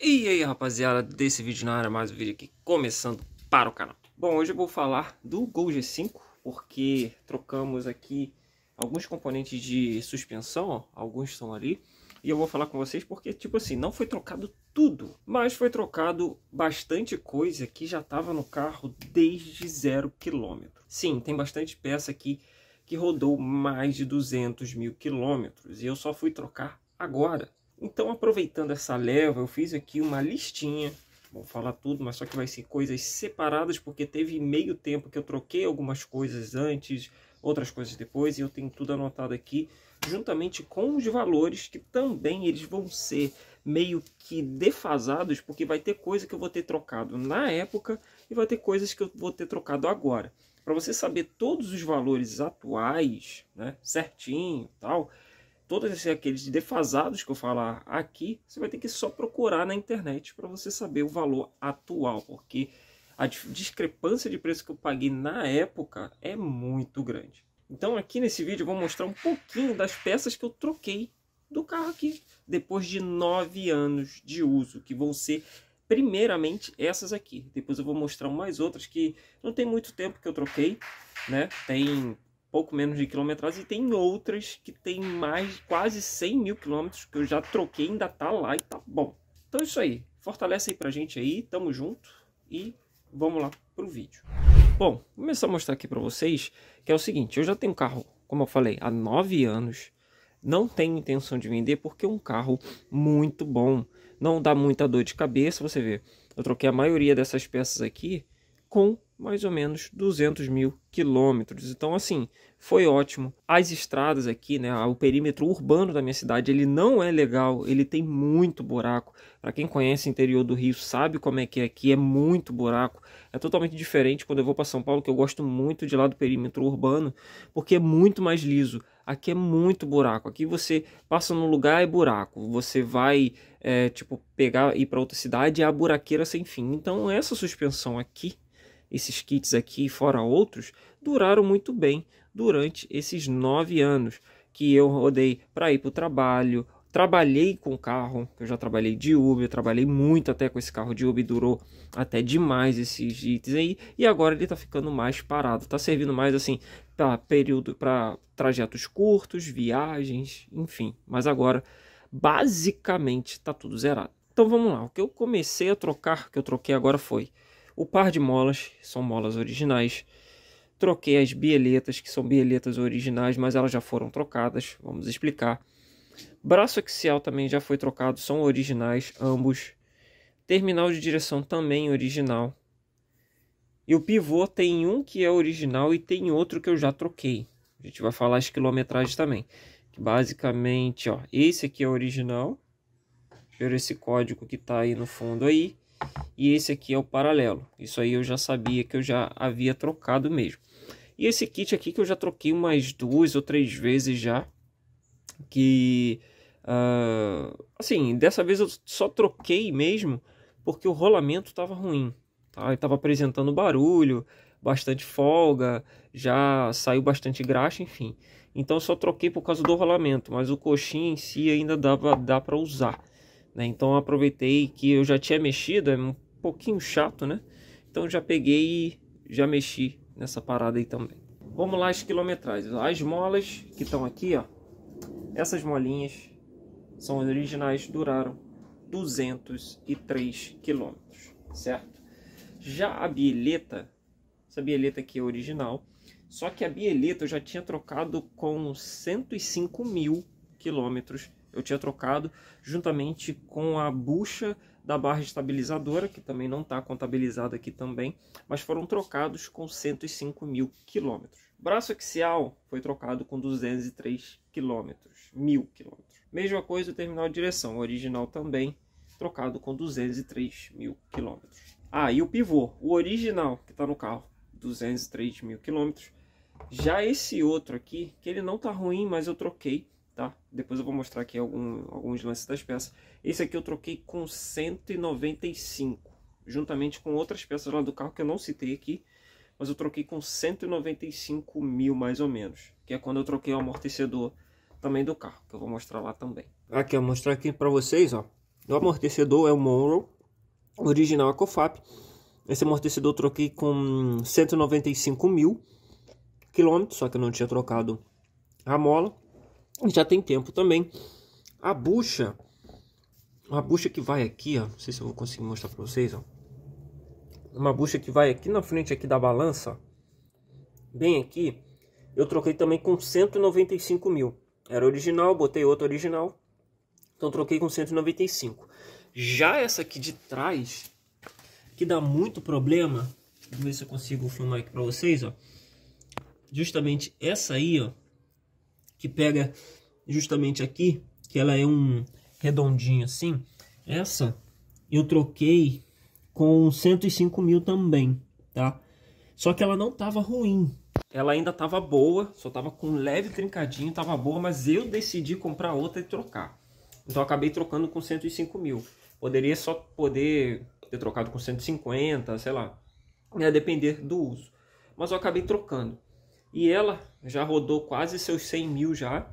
E aí rapaziada desse vídeo na área, mais um vídeo aqui começando para o canal Bom, hoje eu vou falar do Gol G5 Porque trocamos aqui alguns componentes de suspensão, ó, alguns estão ali E eu vou falar com vocês porque, tipo assim, não foi trocado tudo Mas foi trocado bastante coisa que já estava no carro desde zero quilômetro Sim, tem bastante peça aqui que rodou mais de 200 mil quilômetros E eu só fui trocar agora então, aproveitando essa leva, eu fiz aqui uma listinha. Vou falar tudo, mas só que vai ser coisas separadas, porque teve meio tempo que eu troquei algumas coisas antes, outras coisas depois, e eu tenho tudo anotado aqui, juntamente com os valores, que também eles vão ser meio que defasados, porque vai ter coisa que eu vou ter trocado na época e vai ter coisas que eu vou ter trocado agora. Para você saber todos os valores atuais, né, certinho tal, todos aqueles defasados que eu falar aqui, você vai ter que só procurar na internet para você saber o valor atual, porque a discrepância de preço que eu paguei na época é muito grande. Então aqui nesse vídeo eu vou mostrar um pouquinho das peças que eu troquei do carro aqui, depois de nove anos de uso, que vão ser primeiramente essas aqui. Depois eu vou mostrar mais outras que não tem muito tempo que eu troquei, né? Tem pouco menos de quilometragem. E tem outras que tem mais quase 100 mil quilômetros que eu já troquei, ainda tá lá e tá bom. Então é isso aí. Fortalece aí pra gente aí, tamo junto e vamos lá pro vídeo. Bom, vou começar a mostrar aqui para vocês que é o seguinte, eu já tenho um carro, como eu falei, há 9 anos, não tenho intenção de vender porque é um carro muito bom, não dá muita dor de cabeça, você vê, eu troquei a maioria dessas peças aqui, com mais ou menos 200 mil quilômetros. Então, assim, foi ótimo. As estradas aqui, né, o perímetro urbano da minha cidade, ele não é legal, ele tem muito buraco. Para quem conhece o interior do Rio, sabe como é que é aqui, é muito buraco. É totalmente diferente quando eu vou para São Paulo, que eu gosto muito de lá do perímetro urbano, porque é muito mais liso. Aqui é muito buraco. Aqui você passa num lugar é buraco. Você vai, é, tipo, pegar ir para outra cidade é a buraqueira sem fim. Então, essa suspensão aqui esses kits aqui, fora outros, duraram muito bem durante esses nove anos que eu rodei para ir para o trabalho. Trabalhei com carro, eu já trabalhei de Uber, trabalhei muito até com esse carro de Uber, durou até demais esses kits aí, e agora ele está ficando mais parado, está servindo mais assim para período, para trajetos curtos, viagens, enfim, mas agora basicamente está tudo zerado. Então vamos lá, o que eu comecei a trocar, que eu troquei agora foi o par de molas são molas originais. Troquei as bieletas, que são bieletas originais, mas elas já foram trocadas, vamos explicar. Braço axial também já foi trocado, são originais ambos. Terminal de direção também original. E o pivô tem um que é original e tem outro que eu já troquei. A gente vai falar as quilometragens também. basicamente, ó, esse aqui é original. pelo esse código que tá aí no fundo aí. E esse aqui é o paralelo. Isso aí eu já sabia que eu já havia trocado mesmo. E esse kit aqui que eu já troquei umas duas ou três vezes já. Que... Uh, assim, dessa vez eu só troquei mesmo porque o rolamento estava ruim. Tá? Estava apresentando barulho, bastante folga, já saiu bastante graxa, enfim. Então só troquei por causa do rolamento, mas o coxinha em si ainda dava, dá para usar. Né? Então aproveitei que eu já tinha mexido, é um pouquinho chato, né? Então já peguei e já mexi nessa parada aí também. Vamos lá as quilometragens. As molas que estão aqui, ó. Essas molinhas são originais, duraram 203 quilômetros, certo? Já a bieleta, essa bieleta aqui é original, só que a bieleta eu já tinha trocado com 105 mil quilômetros eu tinha trocado juntamente com a bucha da barra estabilizadora, que também não está contabilizada aqui também, mas foram trocados com 105 mil quilômetros. Braço axial foi trocado com 203 quilômetros, mil quilômetros. Mesma coisa o terminal de direção, o original também trocado com 203 mil quilômetros. Ah, e o pivô, o original que está no carro, 203 mil quilômetros. Já esse outro aqui, que ele não está ruim, mas eu troquei, tá? Depois eu vou mostrar aqui algum, alguns lances das peças. Esse aqui eu troquei com 195, juntamente com outras peças lá do carro que eu não citei aqui, mas eu troquei com 195 mil mais ou menos, que é quando eu troquei o amortecedor também do carro, que eu vou mostrar lá também. Aqui, eu vou mostrar aqui para vocês, ó. O amortecedor é o Monroe, original é a Cofap. Esse amortecedor eu troquei com 195 mil quilômetros, só que eu não tinha trocado a mola já tem tempo também. A bucha, uma bucha que vai aqui, ó, não sei se eu vou conseguir mostrar para vocês, ó. Uma bucha que vai aqui na frente aqui da balança, bem aqui, eu troquei também com 195 mil. Era original, botei outro original, então troquei com 195. Já essa aqui de trás, que dá muito problema, vou ver se eu consigo filmar aqui para vocês, ó. Justamente essa aí, ó, que pega justamente aqui, que ela é um redondinho assim. Essa eu troquei com 105 mil também, tá? Só que ela não tava ruim. Ela ainda tava boa, só tava com um leve trincadinho, tava boa, mas eu decidi comprar outra e trocar. Então acabei trocando com 105 mil. Poderia só poder ter trocado com 150, sei lá. Ia depender do uso. Mas eu acabei trocando. E ela já rodou quase seus 100 mil já.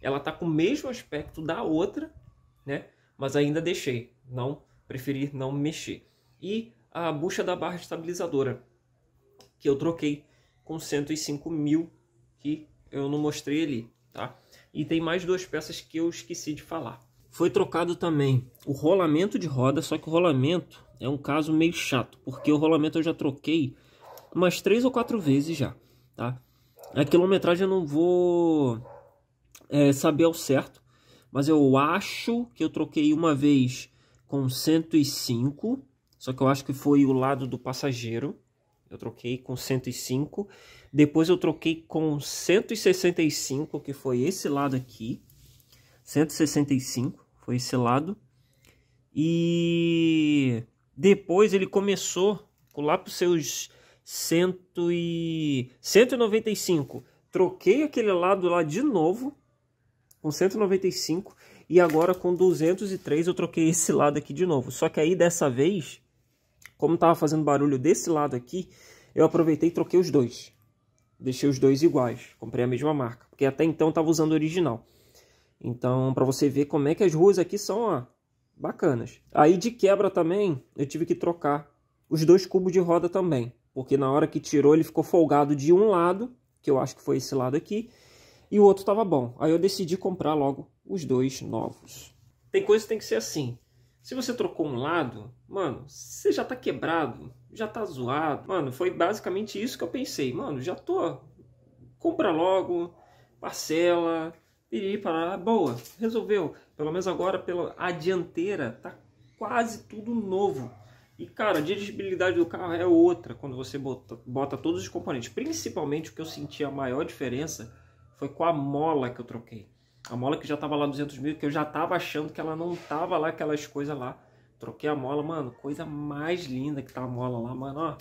Ela tá com o mesmo aspecto da outra, né? Mas ainda deixei, não preferi não mexer. E a bucha da barra estabilizadora, que eu troquei com 105 mil, que eu não mostrei ali, tá? E tem mais duas peças que eu esqueci de falar. Foi trocado também o rolamento de roda, só que o rolamento é um caso meio chato, porque o rolamento eu já troquei umas três ou quatro vezes já, tá? A é, quilometragem eu não vou é, saber ao certo, mas eu acho que eu troquei uma vez com 105, só que eu acho que foi o lado do passageiro. Eu troquei com 105, depois eu troquei com 165, que foi esse lado aqui. 165 foi esse lado. E depois ele começou lá para os seus cento e... 195. Troquei aquele lado lá de novo, com 195. E agora com 203 eu troquei esse lado aqui de novo. Só que aí dessa vez, como tava fazendo barulho desse lado aqui, eu aproveitei e troquei os dois. Deixei os dois iguais, comprei a mesma marca. Porque até então tava usando o original. Então, para você ver como é que as ruas aqui são ó, bacanas. Aí de quebra também, eu tive que trocar os dois cubos de roda também porque na hora que tirou ele ficou folgado de um lado, que eu acho que foi esse lado aqui, e o outro estava bom. Aí eu decidi comprar logo os dois novos. Tem coisa que tem que ser assim. Se você trocou um lado, mano, você já tá quebrado, já tá zoado. Mano, foi basicamente isso que eu pensei. Mano, já tô. Compra logo, parcela, e para boa, resolveu. Pelo menos agora pela a dianteira tá quase tudo novo. E, cara, a dirigibilidade do carro é outra quando você bota, bota todos os componentes. Principalmente o que eu senti a maior diferença foi com a mola que eu troquei. A mola que já tava lá 200 mil, que eu já tava achando que ela não tava lá aquelas coisas lá. Troquei a mola, mano, coisa mais linda que tá a mola lá, mano, ó.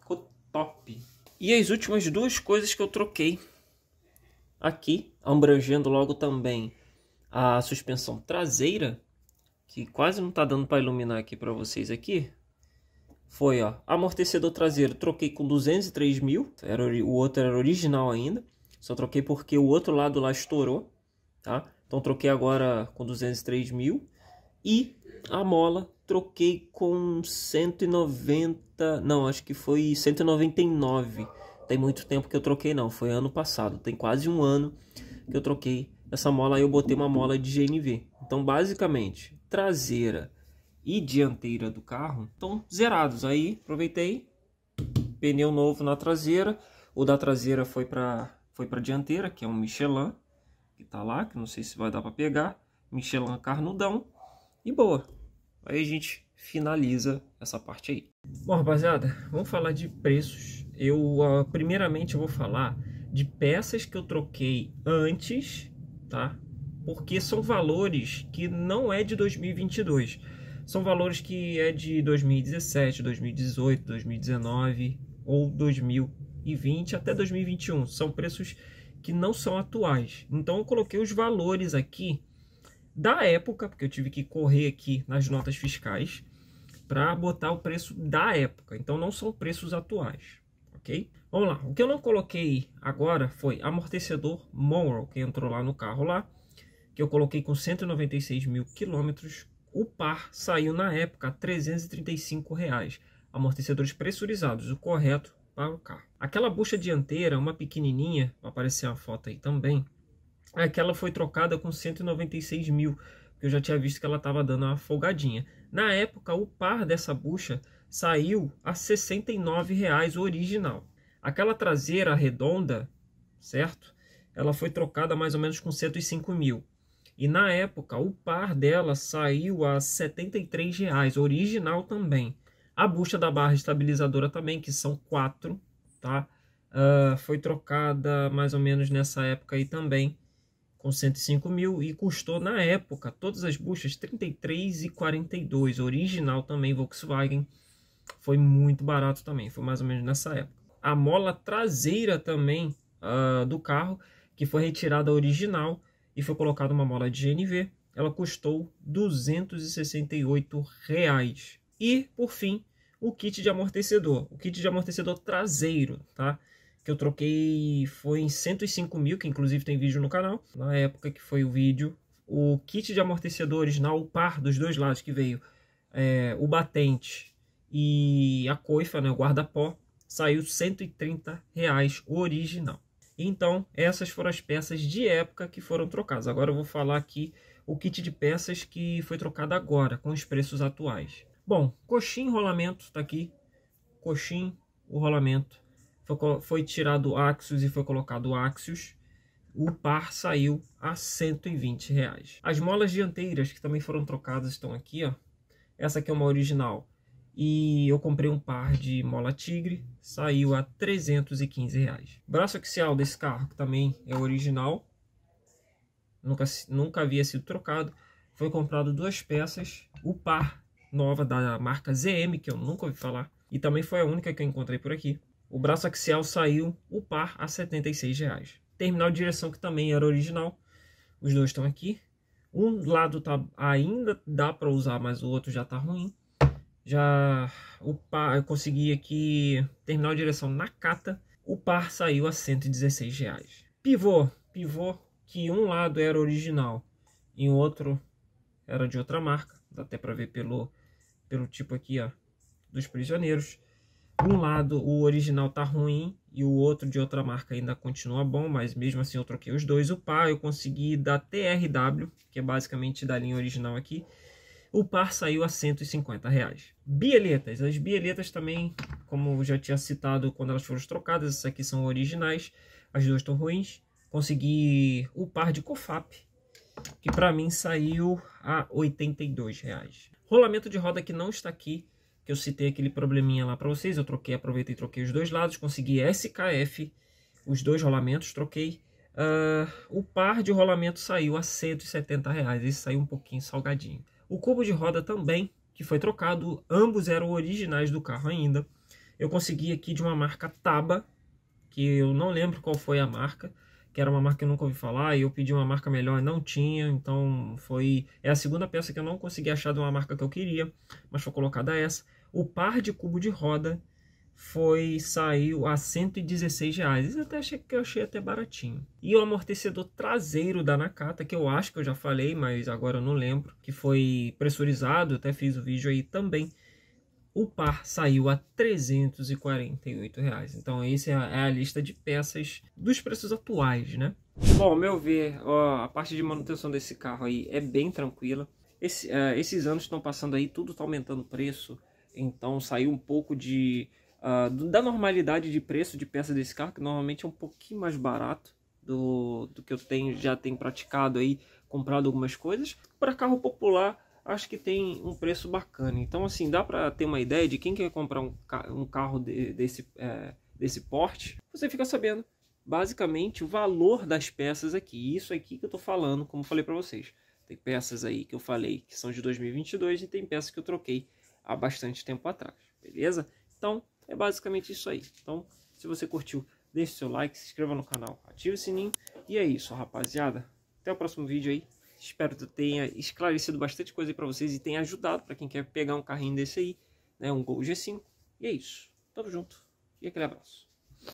Ficou top. E as últimas duas coisas que eu troquei aqui, abrangendo logo também a suspensão traseira, que quase não tá dando para iluminar aqui para vocês aqui, foi ó, amortecedor traseiro troquei com 203 mil, era, o outro era original ainda, só troquei porque o outro lado lá estourou, tá? Então troquei agora com 203 mil e a mola troquei com 190, não, acho que foi 199. Tem muito tempo que eu troquei não, foi ano passado, tem quase um ano que eu troquei essa mola aí eu botei uma mola de GNV. Então basicamente traseira e dianteira do carro estão zerados. Aí aproveitei, pneu novo na traseira. O da traseira foi para foi para dianteira, que é um Michelin, que tá lá, que não sei se vai dar para pegar. Michelin carnudão e boa. Aí a gente finaliza essa parte aí. Bom, rapaziada, vamos falar de preços. Eu, uh, primeiramente, eu vou falar de peças que eu troquei antes, tá? porque são valores que não é de 2022. São valores que é de 2017, 2018, 2019 ou 2020 até 2021. São preços que não são atuais. Então eu coloquei os valores aqui da época, porque eu tive que correr aqui nas notas fiscais para botar o preço da época. Então não são preços atuais, ok? Vamos lá. O que eu não coloquei agora foi amortecedor Monroe que entrou lá no carro lá que eu coloquei com 196 mil quilômetros, o par saiu na época a 335 reais. Amortecedores pressurizados, o correto para o carro. Aquela bucha dianteira, uma pequenininha, vai aparecer uma foto aí também, aquela foi trocada com 196 mil, porque eu já tinha visto que ela estava dando uma folgadinha. Na época, o par dessa bucha saiu a R$ 69,00 original. Aquela traseira redonda, certo? Ela foi trocada mais ou menos com 105 mil. E na época, o par dela saiu a R$ 73,00, original também. A bucha da barra estabilizadora também, que são quatro, tá? Uh, foi trocada mais ou menos nessa época aí também, com 105 mil, e custou na época, todas as buchas, 33 e 42, original também, Volkswagen, foi muito barato também, foi mais ou menos nessa época. A mola traseira também uh, do carro, que foi retirada original, e foi colocada uma mola de GNV, ela custou R$ 268. Reais. E, por fim, o kit de amortecedor, o kit de amortecedor traseiro, tá? Que eu troquei foi em 105 mil, que inclusive tem vídeo no canal, na época que foi o vídeo. O kit de amortecedores na o par dos dois lados que veio, é, o batente e a coifa, né, o guarda-pó, saiu 130 reais original. Então, essas foram as peças de época que foram trocadas. Agora eu vou falar aqui o kit de peças que foi trocado agora, com os preços atuais. Bom, coxim rolamento está aqui. Coxim, o rolamento. Foi, foi tirado o Axios e foi colocado o Axios. O par saiu a 120 reais. As molas dianteiras que também foram trocadas estão aqui. Ó. Essa aqui é uma original e eu comprei um par de mola tigre, saiu a 315 reais. Braço axial desse carro, que também é original, nunca, nunca havia sido trocado, foi comprado duas peças, o par nova da marca ZM, que eu nunca ouvi falar, e também foi a única que eu encontrei por aqui. O braço axial saiu o par a 76 reais. Terminal de direção que também era original, os dois estão aqui. Um lado tá, ainda dá para usar, mas o outro já está ruim já o par, eu consegui aqui terminar a direção na cata, o par saiu a 116 reais. Pivô, pivô que um lado era original e o outro era de outra marca, dá até para ver pelo pelo tipo aqui, ó, dos prisioneiros. Um lado o original tá ruim e o outro de outra marca ainda continua bom, mas mesmo assim eu troquei os dois. O par eu consegui da TRW, que é basicamente da linha original aqui, o par saiu a 150 reais. Bieletas, as bieletas também, como eu já tinha citado quando elas foram trocadas, essas aqui são originais, as duas estão ruins. Consegui o par de Cofap, que para mim saiu a 82 reais. Rolamento de roda que não está aqui, que eu citei aquele probleminha lá para vocês, eu troquei, aproveitei e troquei os dois lados, consegui SKF, os dois rolamentos, troquei. Uh, o par de rolamento saiu a 170 reais, esse saiu um pouquinho salgadinho. O cubo de roda também, que foi trocado, ambos eram originais do carro ainda. Eu consegui aqui de uma marca Taba, que eu não lembro qual foi a marca, que era uma marca que eu nunca ouvi falar, e eu pedi uma marca melhor e não tinha, então foi... É a segunda peça que eu não consegui achar de uma marca que eu queria, mas foi colocada essa. O par de cubo de roda, foi saiu a 116 reais. Isso até achei que eu achei até baratinho. E o amortecedor traseiro da Nakata, que eu acho que eu já falei, mas agora eu não lembro, que foi pressurizado, até fiz o vídeo aí também. O par saiu a 348 reais. Então essa é, é a lista de peças dos preços atuais, né? Bom, ao meu ver, ó, a parte de manutenção desse carro aí é bem tranquila. Esse, uh, esses anos estão passando aí, tudo está aumentando o preço. Então saiu um pouco de uh, da normalidade de preço de peça desse carro, que normalmente é um pouquinho mais barato do, do que eu tenho, já tenho praticado aí, comprado algumas coisas. Para carro popular, acho que tem um preço bacana. Então, assim, dá para ter uma ideia de quem quer comprar um, um carro de, desse, é, desse porte. Você fica sabendo, basicamente, o valor das peças aqui. Isso aqui que eu estou falando, como falei para vocês. Tem peças aí que eu falei que são de 2022 e tem peças que eu troquei há bastante tempo atrás, beleza? Então, é basicamente isso aí. Então, se você curtiu, deixe seu like, se inscreva no canal, ative o sininho. E é isso, rapaziada. Até o próximo vídeo aí. Espero que eu tenha esclarecido bastante coisa aí pra vocês e tenha ajudado para quem quer pegar um carrinho desse aí, né? Um Gol G5. E é isso. Tamo junto e aquele abraço.